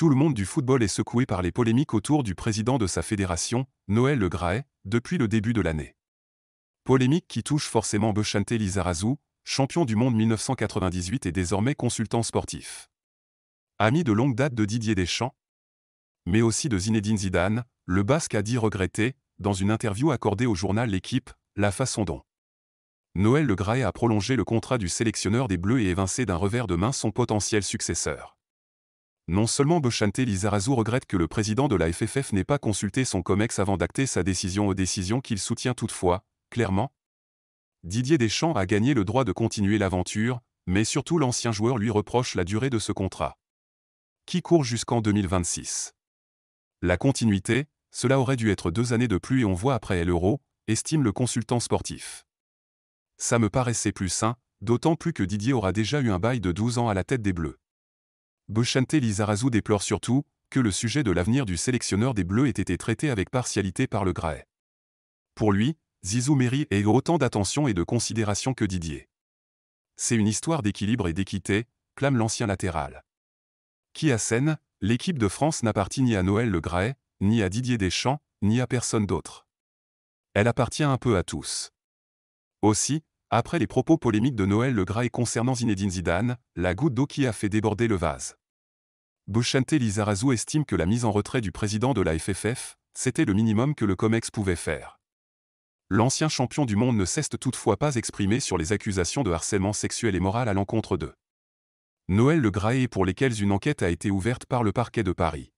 Tout le monde du football est secoué par les polémiques autour du président de sa fédération, Noël Le Graet, depuis le début de l'année. Polémique qui touche forcément Bechante Lizarazu, champion du monde 1998 et désormais consultant sportif. Ami de longue date de Didier Deschamps, mais aussi de Zinedine Zidane, le Basque a dit regretter, dans une interview accordée au journal L'équipe, la façon dont Noël Le Graet a prolongé le contrat du sélectionneur des Bleus et évincé d'un revers de main son potentiel successeur. Non seulement Bochanté Lizarazu regrette que le président de la FFF n'ait pas consulté son COMEX avant d'acter sa décision aux décisions qu'il soutient toutefois, clairement. Didier Deschamps a gagné le droit de continuer l'aventure, mais surtout l'ancien joueur lui reproche la durée de ce contrat. Qui court jusqu'en 2026. La continuité, cela aurait dû être deux années de plus et on voit après l'euro, estime le consultant sportif. Ça me paraissait plus sain, d'autant plus que Didier aura déjà eu un bail de 12 ans à la tête des Bleus. Bochante Lizarazu déplore surtout que le sujet de l'avenir du sélectionneur des Bleus ait été traité avec partialité par le Gray. Pour lui, Zizou mérite autant d'attention et de considération que Didier. C'est une histoire d'équilibre et d'équité, clame l'ancien latéral. Qui a scène l'équipe de France n'appartient ni à Noël Le Gray, ni à Didier Deschamps, ni à personne d'autre. Elle appartient un peu à tous. Aussi, après les propos polémiques de Noël Le Gray concernant Zinedine Zidane, la goutte d'eau qui a fait déborder le vase. Bouchante Lizarazu estime que la mise en retrait du président de la FFF, c'était le minimum que le COMEX pouvait faire. L'ancien champion du monde ne cesse toutefois pas d'exprimer sur les accusations de harcèlement sexuel et moral à l'encontre de Noël Le Graé pour lesquelles une enquête a été ouverte par le parquet de Paris.